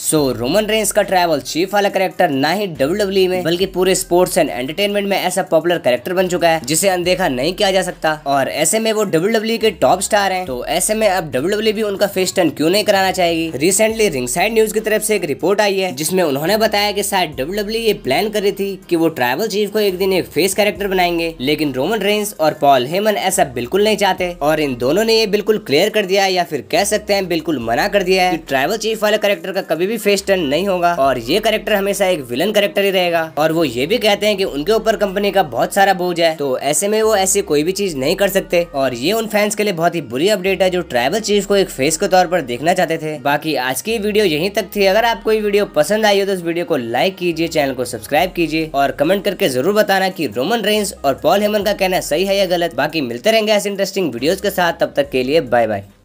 सो Roman Reigns का tribal chief वाला character ना ही डब्ल्यू में बल्कि पूरे स्पोर्ट्स एंड एंटरटेनमेंट में ऐसा पॉपुलर करेक्टर बन चुका है जिसे अनदेखा नहीं किया जा सकता और ऐसे में वो डब्ल्यू के टॉप स्टार है तो ऐसे में अब डब्ल्यू भी उनका फेस टर्न क्यों नहीं कराना चाहेगी रिसेंटली रिंग साइड न्यूज की तरफ से एक रिपोर्ट आई है जिसमें उन्होंने बताया की शायद डब्ल्यू ये प्लान कर रही थी की वो ट्राइवल चीफ को एक दिन एक फेस कैरेक्टर बनाएंगे लेकिन रोमन रेंस और पॉल हेमन ऐसा बिल्कुल नहीं चाहते और इन दोनों ने ये बिल्कुल क्लियर कर दिया या फिर कह सकते हैं बिल्कुल मना कर दिया है ट्राइवल चीफ वाले करेक्टर का कभी भी फेस टर्न नहीं होगा और ये करेक्टर हमेशा एक विलन करेक्टर ही रहेगा और वो ये भी कहते हैं की उनके ऊपर कंपनी का बहुत सारा बोझ है तो ऐसे में वो ऐसी कोई भी चीज नहीं कर सकते और ये उन फैंस के लिए बहुत ही बुरी अपडेट है जो ट्राइबल चीफ को एक फेस के तौर पर देखना चाहते थे बाकी आज की वीडियो यही तक थी अगर आपको वीडियो पसंद आई हो तो इस वीडियो को लाइक कीजिए चैनल को सब्सक्राइब कीजिए और कमेंट करके जरूर बताना कि रोमन रेंस और पॉल हेमन का कहना सही है या गलत बाकी मिलते रहेंगे ऐसे इंटरेस्टिंग वीडियोस के साथ तब तक के लिए बाय बाय